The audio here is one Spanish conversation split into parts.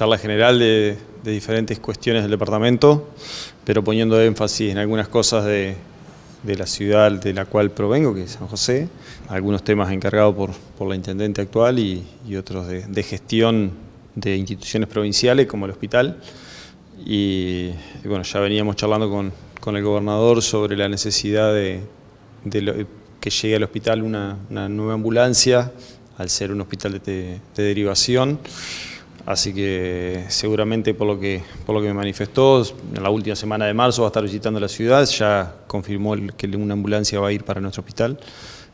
charla general de, diferentes cuestiones del departamento, pero poniendo énfasis en algunas cosas de, la ciudad de la cual provengo, que es San José, algunos temas encargados por, la intendente actual y, otros de, gestión de instituciones provinciales como el hospital. Y, bueno, ya veníamos charlando con, el gobernador sobre la necesidad de, que llegue al hospital una, una, nueva ambulancia, al ser un hospital de derivación. Así que seguramente por lo que, por lo que me manifestó, en la última semana de marzo va a estar visitando la ciudad, ya confirmó que una ambulancia va a ir para nuestro hospital,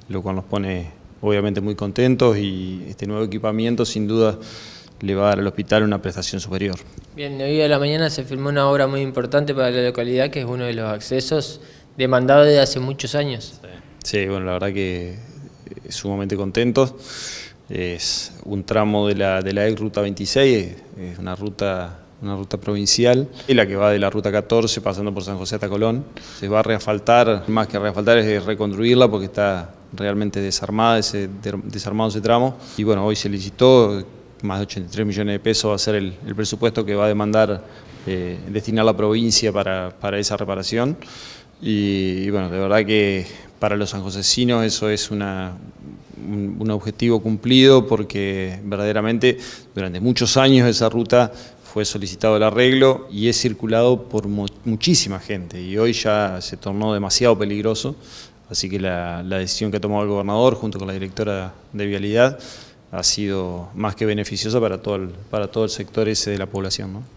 lo cual nos pone obviamente muy contentos y este nuevo equipamiento sin duda le va a dar al hospital una prestación superior. Bien, de hoy a la mañana se firmó una obra muy importante para la localidad que es uno de los accesos demandados desde hace muchos años. Sí, bueno, la verdad que sumamente contentos es un tramo de la, de la ex Ruta 26, es una ruta, una ruta provincial, y la que va de la Ruta 14 pasando por San José hasta Colón. Se va a reasfaltar, más que reasfaltar es reconstruirla porque está realmente desarmada, ese, desarmado ese tramo. Y bueno, hoy se licitó, más de 83 millones de pesos va a ser el, presupuesto que va a demandar eh, destinar la provincia para, esa reparación. Y, bueno, de verdad que para los sanjosecinos eso es una, un, objetivo cumplido porque verdaderamente durante muchos años esa ruta fue solicitado el arreglo y es circulado por muchísima gente y hoy ya se tornó demasiado peligroso, así que la, decisión que ha tomado el gobernador junto con la directora de Vialidad ha sido más que beneficiosa para todo el, para todo el sector ese de la población.